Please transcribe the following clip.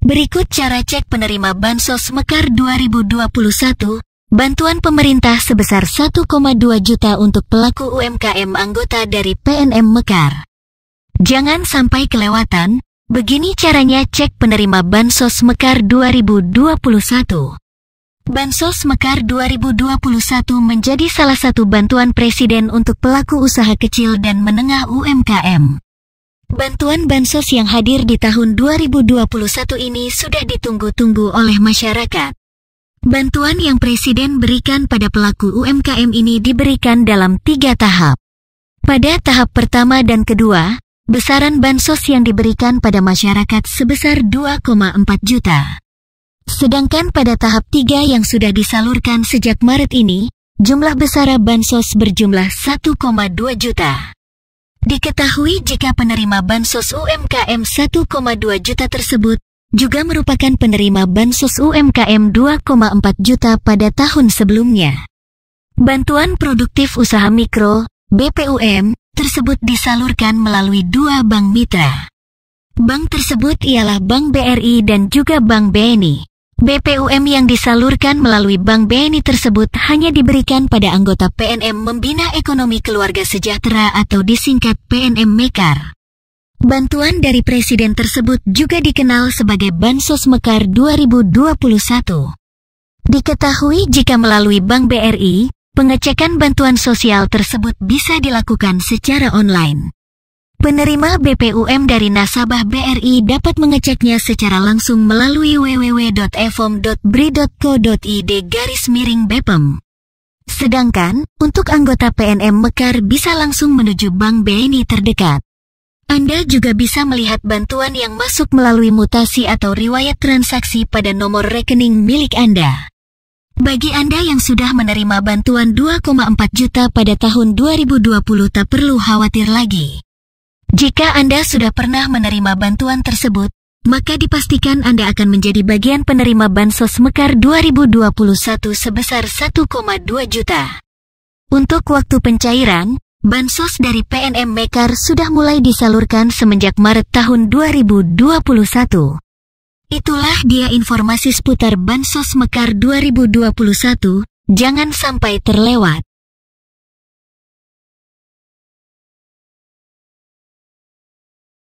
Berikut cara cek penerima Bansos Mekar 2021, bantuan pemerintah sebesar 1,2 juta untuk pelaku UMKM anggota dari PNM Mekar. Jangan sampai kelewatan, begini caranya cek penerima Bansos Mekar 2021. Bansos Mekar 2021 menjadi salah satu bantuan presiden untuk pelaku usaha kecil dan menengah UMKM. Bantuan bansos yang hadir di tahun 2021 ini sudah ditunggu-tunggu oleh masyarakat. Bantuan yang Presiden berikan pada pelaku UMKM ini diberikan dalam tiga tahap. Pada tahap pertama dan kedua, besaran bansos yang diberikan pada masyarakat sebesar 2,4 juta. Sedangkan pada tahap tiga yang sudah disalurkan sejak Maret ini, jumlah besaran bansos berjumlah 1,2 juta. Diketahui jika penerima bansos UMKM 1,2 juta tersebut juga merupakan penerima bansos UMKM 2,4 juta pada tahun sebelumnya. Bantuan produktif usaha mikro (BPUM) tersebut disalurkan melalui dua bank mitra. Bank tersebut ialah Bank BRI dan juga Bank BNI. BPUM yang disalurkan melalui Bank BNI tersebut hanya diberikan pada anggota PNM Membina Ekonomi Keluarga Sejahtera atau disingkat PNM Mekar. Bantuan dari Presiden tersebut juga dikenal sebagai Bansos Mekar 2021. Diketahui jika melalui Bank BRI, pengecekan bantuan sosial tersebut bisa dilakukan secara online. Penerima BPUM dari nasabah BRI dapat mengeceknya secara langsung melalui www.efom.bri.co.id garis miring BPEM. Sedangkan, untuk anggota PNM Mekar bisa langsung menuju Bank BNI terdekat. Anda juga bisa melihat bantuan yang masuk melalui mutasi atau riwayat transaksi pada nomor rekening milik Anda. Bagi Anda yang sudah menerima bantuan 2,4 juta pada tahun 2020 tak perlu khawatir lagi. Jika Anda sudah pernah menerima bantuan tersebut, maka dipastikan Anda akan menjadi bagian penerima Bansos Mekar 2021 sebesar 1,2 juta. Untuk waktu pencairan, Bansos dari PNM Mekar sudah mulai disalurkan semenjak Maret tahun 2021. Itulah dia informasi seputar Bansos Mekar 2021, jangan sampai terlewat.